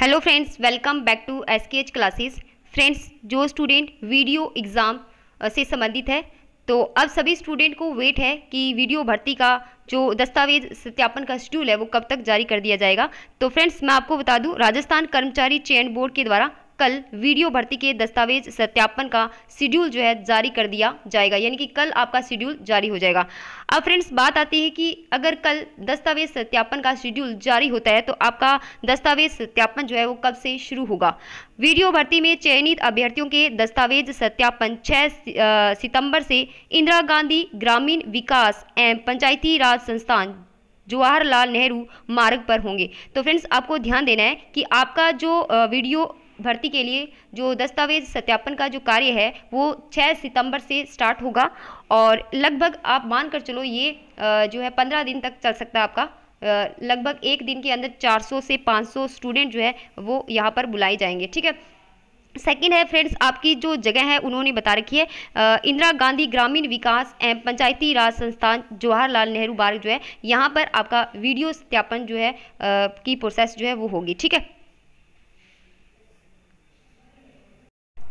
hello friends welcome back to K S H classes friends जो student video exam से संबंधित है तो अब सभी स्टूडेंट को वेट है कि वीडियो भर्ती का जो दस्तावेज सत्यापन का शेड्यूल है वो कब तक जारी कर दिया जाएगा तो फ्रेंड्स मैं आपको बता दूं राजस्थान कर्मचारी चयन बोर्ड के द्वारा कल वीडियो भर्ती के दस्तावेज सत्यापन का शेड्यूल जो है जारी कर दिया जाएगा यानी कि कल आपका शेड्यूल जारी हो जाएगा अब फ्रेंड्स बात आती है कि अगर कल दस्तावेज सत्यापन का शेड्यूल जारी होता है तो आपका दस्तावेज सत्यापन जो है वो कब से शुरू होगा वीडियो भर्ती में चयनित अभ्यर्थियों के दस्तावेज सत्यापन 6 सितंबर से इंदिरा गांधी ग्रामीण विकास एवं पंचायती राज संस्थान जवाहरलाल नेहरू मार्ग पर होंगे तो फ्रेंड्स आपको ध्यान देना है कि आपका जो वीडियो भर्ती के लिए जो दस्तावेज सत्यापन का जो कार्य है वो 6 सितंबर से स्टार्ट होगा और लगभग आप मान कर चलो ये जो है 15 दिन तक चल सकता है आपका लगभग एक दिन के अंदर 400 से 500 स्टूडेंट जो है वो यहाँ पर बुलाए जाएंगे ठीक है सेकेंड है फ्रेंड्स आपकी जो जगह है उन्होंने बता रखी है इंदिरा गांधी ग्रामीण विकास एवं पंचायती राज संस्थान जवाहरलाल नेहरू बार्ग जो है यहाँ पर आपका वीडियो सत्यापन जो है आ, की प्रोसेस जो है वो होगी ठीक है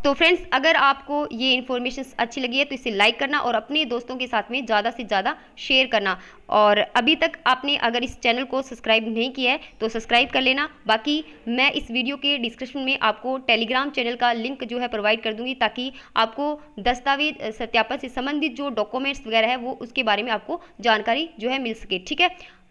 तो फ्रेंड्स अगर आपको ये इन्फॉर्मेशन अच्छी लगी है तो इसे लाइक करना और अपने दोस्तों के साथ में ज़्यादा से ज़्यादा शेयर करना और अभी तक आपने अगर इस चैनल को सब्सक्राइब नहीं किया है तो सब्सक्राइब कर लेना बाकी मैं इस वीडियो के डिस्क्रिप्शन में आपको टेलीग्राम चैनल का लिंक जो है प्रोवाइड कर दूंगी ताकि आपको दस्तावेज सत्यापन से संबंधित जो डॉक्यूमेंट्स वगैरह है वो उसके बारे में आपको जानकारी जो है मिल सके ठीक है